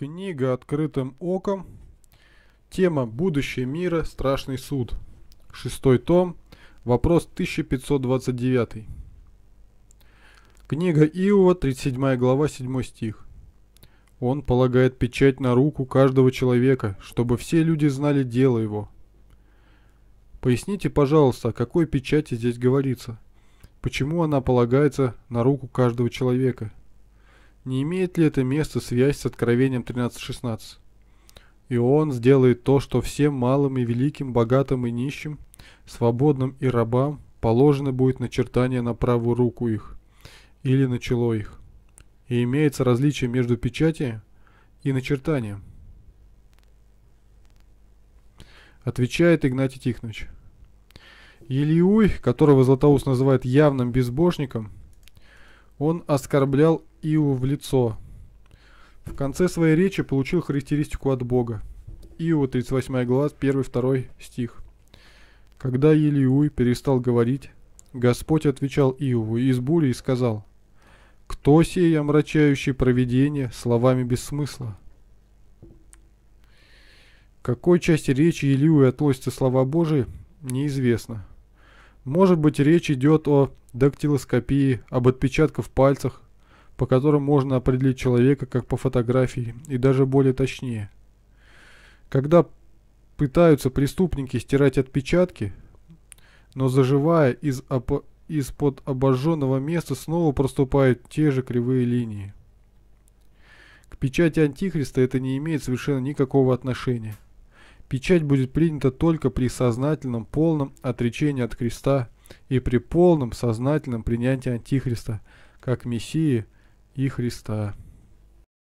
Книга «Открытым оком». Тема «Будущее мира. Страшный суд». Шестой том. Вопрос 1529. Книга Иова, 37 глава, 7 стих. Он полагает печать на руку каждого человека, чтобы все люди знали дело его. Поясните, пожалуйста, о какой печати здесь говорится? Почему она полагается на руку каждого человека? Не имеет ли это место связь с Откровением 13.16? И он сделает то, что всем малым и великим, богатым и нищим, свободным и рабам положено будет начертание на правую руку их или на чело их. И имеется различие между печати и начертанием. Отвечает Игнатий Тихонович. Елиуй, которого Златоуст называет явным безбожником, он оскорблял Ио в лицо. В конце своей речи получил характеристику от Бога. Ио, 38 глава, 1-2 стих. Когда Елиуй перестал говорить, Господь отвечал Иову из бури и сказал, «Кто сей, омрачающий провидение, словами без смысла?» какой части речи Илиуи относятся слова Божии, неизвестно. Может быть, речь идет о дактилоскопии, об отпечатках пальцев, по которым можно определить человека как по фотографии и даже более точнее. Когда пытаются преступники стирать отпечатки, но заживая из оп из-под обожженного места снова проступают те же кривые линии. К печати Антихриста это не имеет совершенно никакого отношения. Печать будет принята только при сознательном полном отречении от креста и при полном сознательном принятии Антихриста как Мессии – и Христа.